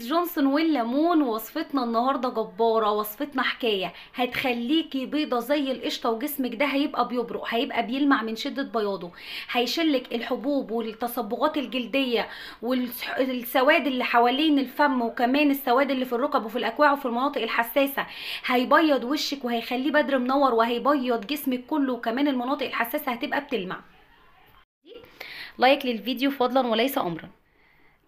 جونسون والليمون وصفتنا النهارده جباره وصفتنا حكايه هتخليكي بيضه زي القشطه وجسمك ده هيبقى بيبرق هيبقى بيلمع من شده بياضه هيشلك الحبوب والتصبغات الجلديه والسواد اللي حوالين الفم وكمان السواد اللي في الركب وفي الاكواع وفي المناطق الحساسه هيبيض وشك وهيخليه بدر منور وهيبيض جسمك كله وكمان المناطق الحساسه هتبقى بتلمع لايك للفيديو فضلا وليس امرا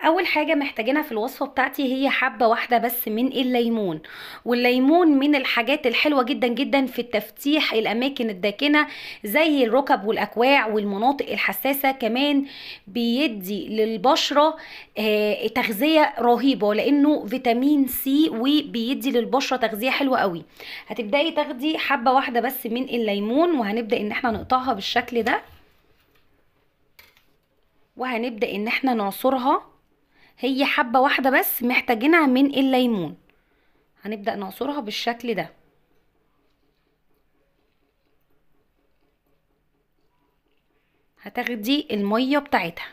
اول حاجه محتاجينها في الوصفه بتاعتي هي حبه واحده بس من الليمون والليمون من الحاجات الحلوه جدا جدا في تفتيح الاماكن الداكنه زي الركب والاكواع والمناطق الحساسه كمان بيدي للبشره آه تغذيه رهيبه لانه فيتامين سي وبيدي للبشره تغذيه حلوه قوي هتبداي تاخدي حبه واحده بس من الليمون وهنبدا ان احنا نقطعها بالشكل ده وهنبدا ان احنا نعصرها هي حبة واحدة بس محتاجينها من الليمون هنبدأ نعصرها بالشكل ده هتاخدي المية بتاعتها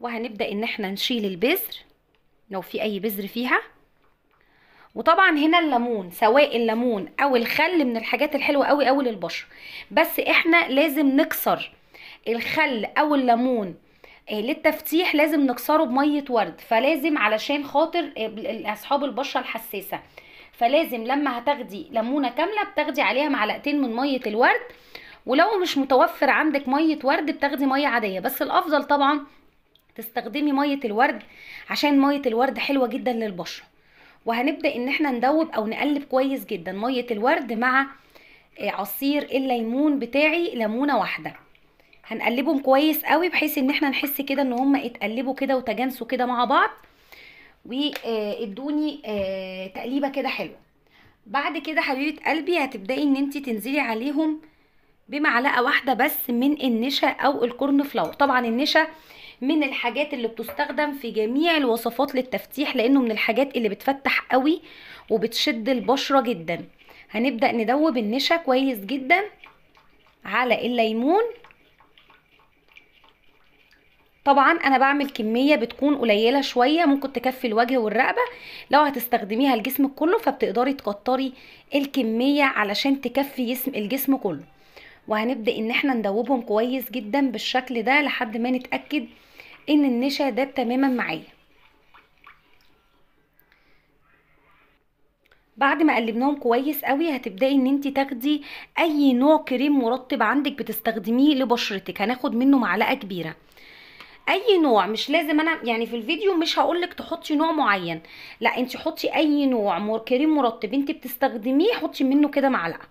وهنبدأ ان احنا نشيل البذر لو في اي بذر فيها وطبعا هنا الليمون سواء الليمون او الخل من الحاجات الحلوه قوي قوي للبشره بس احنا لازم نكسر الخل او الليمون آه، للتفتيح لازم نكسره بميه ورد فلازم علشان خاطر آه، اصحاب البشره الحساسه فلازم لما هتاخدي ليمونه كامله بتاخدي عليها معلقتين من ميه الورد ولو مش متوفر عندك ميه ورد بتاخدي ميه عاديه بس الافضل طبعا تستخدمي ميه الورد عشان ميه الورد حلوه جدا للبشره وهنبدأ ان احنا ندوب او نقلب كويس جدا مية الورد مع آه، عصير الليمون بتاعي ليمونة واحدة هنقلبهم كويس قوي بحيث ان احنا نحس كده ان هما اتقلبوا كده وتجانسوا كده مع بعض وادوني آه، آه، تقليبة كده حلوة بعد كده حبيبة قلبي هتبدأي ان انت تنزلي عليهم بمعلقه واحده بس من النشا او الكورن فلاور طبعا النشا من الحاجات اللي بتستخدم في جميع الوصفات للتفتيح لانه من الحاجات اللي بتفتح قوي وبتشد البشره جدا هنبدا ندوب النشا كويس جدا على الليمون طبعا انا بعمل كميه بتكون قليله شويه ممكن تكفي الوجه والرقبه لو هتستخدميها الجسم كله فبتقدري تكتري الكميه علشان تكفي جسم الجسم كله وهنبدأ ان احنا ندوبهم كويس جدا بالشكل ده لحد ما نتأكد ان النشا داب تماما معايا بعد ما قلبناهم كويس قوي هتبداي ان انت تاخدي اي نوع كريم مرطب عندك بتستخدميه لبشرتك هناخد منه معلقه كبيره اي نوع مش لازم انا يعني في الفيديو مش هقولك تحطي نوع معين لا انت حطي اي نوع كريم مرطب انت بتستخدميه حطي منه كده معلقه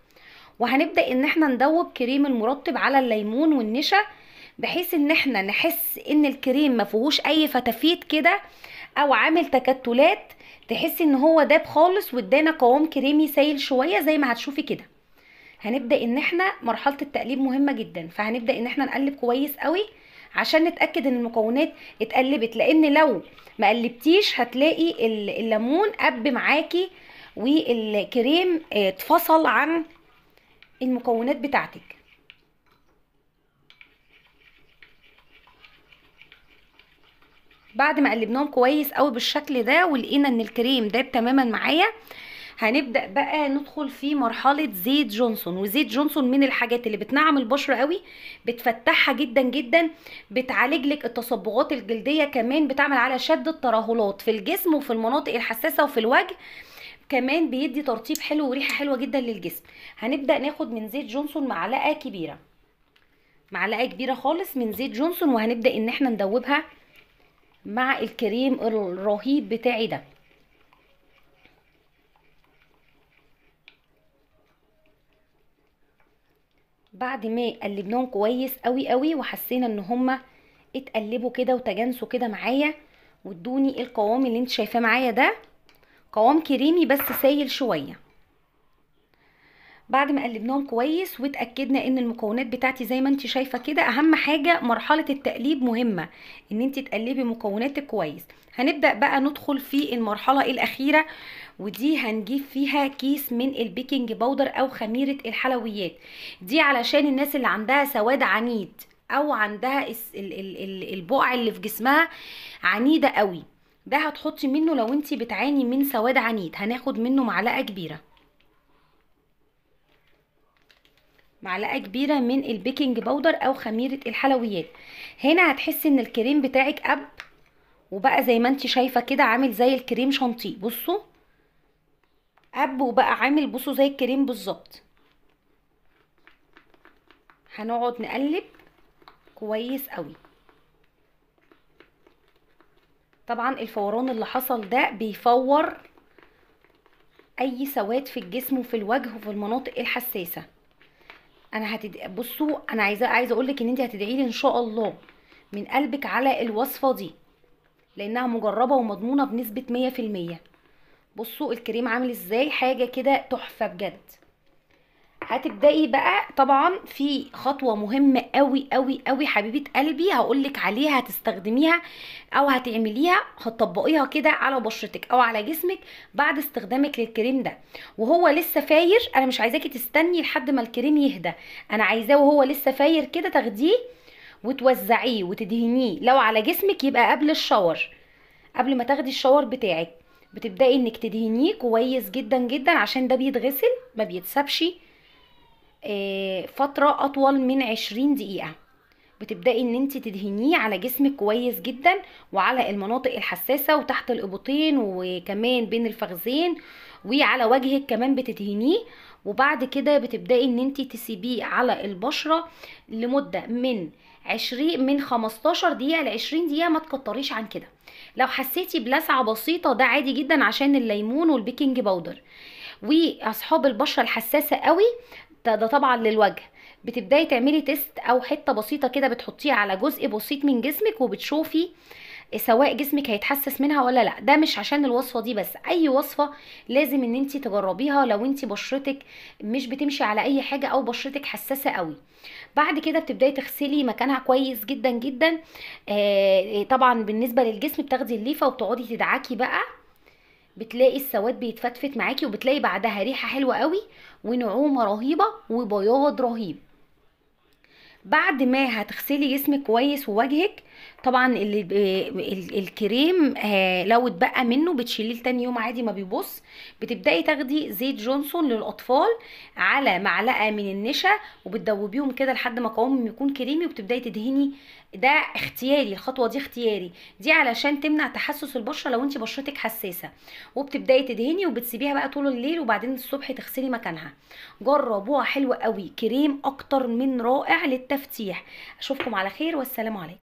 وهنبدأ ان احنا ندوب كريم المرطب على الليمون والنشا بحيث ان احنا نحس ان الكريم ما فيهوش اي فتافيت كده او عامل تكتلات تحس ان هو داب خالص وادانا قوام كريمي سايل شويه زي ما هتشوفي كده هنبدا ان احنا مرحله التقليب مهمه جدا فهنبدا ان احنا نقلب كويس قوي عشان نتاكد ان المكونات اتقلبت لان لو ما قلبتيش هتلاقي الليمون قب معاكي والكريم اتفصل عن المكونات بتاعتك بعد ما قلبناهم كويس قوي بالشكل ده ولقينا ان الكريم داب تماما معايا هنبدا بقى ندخل في مرحله زيت جونسون وزيت جونسون من الحاجات اللي بتنعم البشره قوي بتفتحها جدا جدا بتعالج لك التصبغات الجلديه كمان بتعمل على شد الترهلات في الجسم وفي المناطق الحساسه وفي الوجه كمان بيدي ترطيب حلو وريحه حلوه جدا للجسم هنبدا ناخد من زيت جونسون معلقه كبيره معلقه كبيره خالص من زيت جونسون وهنبدا ان احنا ندوبها مع الكريم الرهيب بتاعي ده بعد ما قلبناهم كويس قوي قوي وحسينا ان هما اتقلبوا كده وتجانسوا كده معايا وادوني القوام اللي انت شايفاه معايا ده قوام كريمي بس سايل شويه بعد ما قلبناهم كويس واتاكدنا ان المكونات بتاعتي زي ما انت شايفه كده اهم حاجه مرحله التقليب مهمه ان انت تقلبي مكوناتك كويس هنبدا بقى ندخل في المرحله الاخيره ودي هنجيب فيها كيس من البيكنج باودر او خميره الحلويات دي علشان الناس اللي عندها سواد عنيد او عندها البقع اللي في جسمها عنيده قوي ده هتحطي منه لو انتي بتعاني من سواد عنيد هناخد منه معلقة كبيرة معلقة كبيرة من البيكنج باودر او خميرة الحلويات هنا هتحسي ان الكريم بتاعك اب وبقى زي ما انتي شايفة كده عامل زي الكريم شانتيه بصوا اب وبقى عامل بصوا زي الكريم بالظبط هنقعد نقلب كويس قوي طبعا الفوران اللي حصل ده بيفور اي سواد في الجسم وفي الوجه وفي المناطق الحساسه انا هتد... بصوا انا عايزه عايزه اقول لك ان انت هتدعي لي ان شاء الله من قلبك على الوصفه دي لانها مجربه ومضمونه بنسبه 100% بصوا الكريم عامل ازاي حاجه كده تحفه بجد هتبداي بقى طبعا في خطوه مهمه قوي قوي قوي حبيبه قلبي هقولك عليها هتستخدميها او هتعمليها هتطبقيها كده على بشرتك او على جسمك بعد استخدامك للكريم ده وهو لسه فاير انا مش عايزاكي تستني لحد ما الكريم يهدى انا عايزاه وهو لسه فاير كده تاخديه وتوزعيه وتدهنيه لو على جسمك يبقى قبل الشاور قبل ما تاخدي الشاور بتاعك بتبداي انك تدهنيه كويس جدا جدا عشان ده بيتغسل ما بيتسابشي آه، فترة أطول من عشرين دقيقة بتبدأي ان انت تدهنيه على جسمك كويس جدا وعلى المناطق الحساسة وتحت الابطين وكمان بين الفخذين وعلى وجهك كمان بتدهنيه وبعد كده بتبدأي ان انت تسيبيه على البشرة لمدة من عشرين من 15 دقيقة ل 20 دقيقة ما تكتريش عن كده لو حسيتي بلسعة بسيطة ده عادي جدا عشان الليمون والبيكنج باودر واصحاب البشره الحساسه قوي ده طبعا للوجه بتبداي تعملي تيست او حته بسيطه كده بتحطيها على جزء بسيط من جسمك وبتشوفي سواء جسمك هيتحسس منها ولا لا ده مش عشان الوصفه دي بس اي وصفه لازم ان انت تجربيها لو انت بشرتك مش بتمشي على اي حاجه او بشرتك حساسه قوي بعد كده بتبداي تغسلي مكانها كويس جدا جدا آه طبعا بالنسبه للجسم بتاخدي الليفه وبتقعدي تدعكي بقى بتلاقي السواد بيتفتفت معاكي وبتلاقي بعدها ريحه حلوه قوي ونعومه رهيبه وبياض رهيب بعد ما هتغسلي جسمك كويس ووجهك طبعا ال الكريم آه، لو اتبقى منه بتشيليه تاني يوم عادي ما بيبص بتبداي تاخدي زيت جونسون للاطفال على معلقه من النشا وبتدوبيهم كده لحد ما قوامهم يكون كريمي وبتبداي تدهني ده اختياري الخطوه دي اختياري دي علشان تمنع تحسس البشره لو انت بشرتك حساسه وبتبداي تدهني وبتسيبيها بقى طول الليل وبعدين الصبح تغسلي مكانها جربوها حلوه قوي كريم اكتر من رائع للتفتيح اشوفكم على خير والسلام عليكم